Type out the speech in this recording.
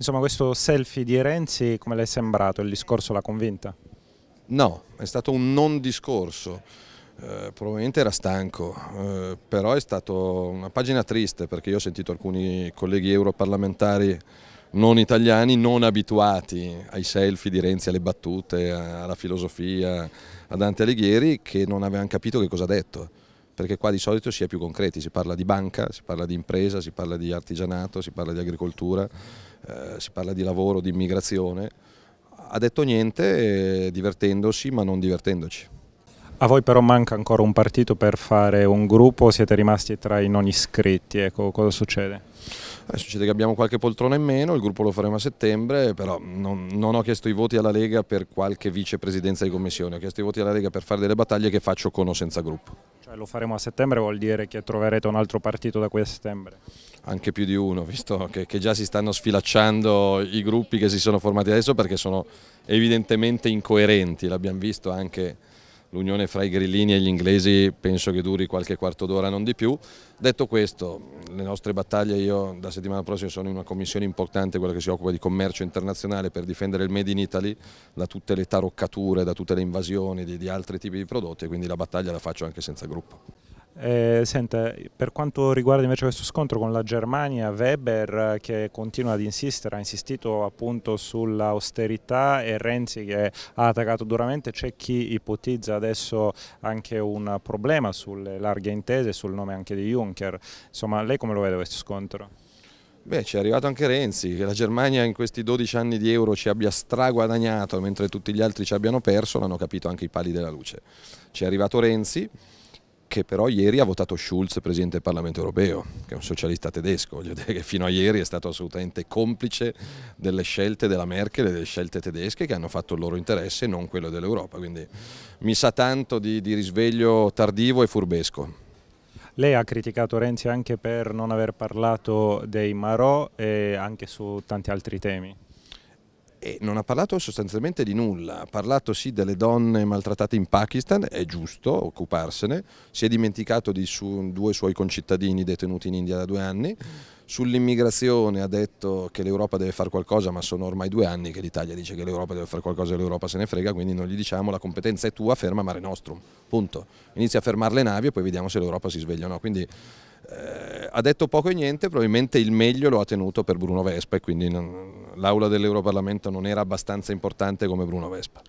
Insomma, questo selfie di Renzi, come le è sembrato? Il discorso l'ha convinta? No, è stato un non discorso. Eh, probabilmente era stanco, eh, però è stata una pagina triste perché io ho sentito alcuni colleghi europarlamentari non italiani, non abituati ai selfie di Renzi, alle battute, alla filosofia, a Dante Alighieri, che non avevano capito che cosa ha detto perché qua di solito si è più concreti, si parla di banca, si parla di impresa, si parla di artigianato, si parla di agricoltura, eh, si parla di lavoro, di immigrazione. Ha detto niente eh, divertendosi ma non divertendoci. A voi però manca ancora un partito per fare un gruppo, siete rimasti tra i non iscritti, ecco, cosa succede? Eh, succede che abbiamo qualche poltrona in meno, il gruppo lo faremo a settembre, però non, non, ho chiesto i voti alla Lega per qualche vicepresidenza di commissione, ho chiesto i voti alla Lega per fare delle battaglie che faccio con o senza gruppo. Cioè lo faremo a settembre vuol dire che troverete un altro partito da qui a settembre? Anche più di uno, visto che, che già si stanno sfilacciando i gruppi che si sono formati adesso perché sono evidentemente incoerenti, l'abbiamo visto anche l'unione fra i grillini e gli inglesi penso che duri qualche quarto d'ora, non di più. Detto questo, le nostre battaglie, io da settimana prossima sono in una commissione importante, quella che si occupa di commercio internazionale per difendere il Made in Italy da tutte le taroccature, da tutte le invasioni di, di altri tipi di prodotti, quindi la battaglia la faccio anche senza gruppo. Eh, senta, per quanto riguarda invece questo scontro con la Germania, Weber eh, che continua ad insistere, ha insistito appunto sull'austerità e Renzi che ha attaccato duramente, c'è chi ipotizza adesso anche un problema sulle larghe intese, sul nome anche di Juncker, insomma lei come lo vede questo scontro? Beh, ci è arrivato anche Renzi, che la Germania in questi 12 anni di euro ci abbia straguadagnato mentre tutti gli altri ci abbiano perso, l'hanno capito anche i pali della luce. Ci è arrivato Renzi, che però ieri ha votato Schulz presidente del Parlamento europeo, che è un socialista tedesco, voglio dire che fino a ieri è stato assolutamente complice delle scelte della Merkel e delle scelte tedesche che hanno fatto il loro interesse e non quello dell'Europa, quindi mi sa tanto di, di risveglio tardivo e furbesco. Lei ha criticato Renzi anche per non aver parlato dei Marò e anche su tanti altri temi e non ha parlato sostanzialmente di nulla, ha parlato sì delle donne maltrattate in Pakistan, è giusto occuparsene, si è dimenticato di su, due suoi concittadini detenuti in India da due anni, sull'immigrazione ha detto che l'Europa deve fare qualcosa, ma sono ormai due anni che l'Italia dice che l'Europa deve fare qualcosa e l'Europa se ne frega, quindi non gli diciamo la competenza è tua, ferma Mare Nostrum, punto. Inizia a fermare le navi e poi vediamo se l'Europa si sveglia o no. Quindi, eh, ha detto poco e niente, probabilmente il meglio lo ha tenuto per Bruno Vespa e quindi non, l'aula dell'Europarlamento non era abbastanza importante come Bruno Vespa.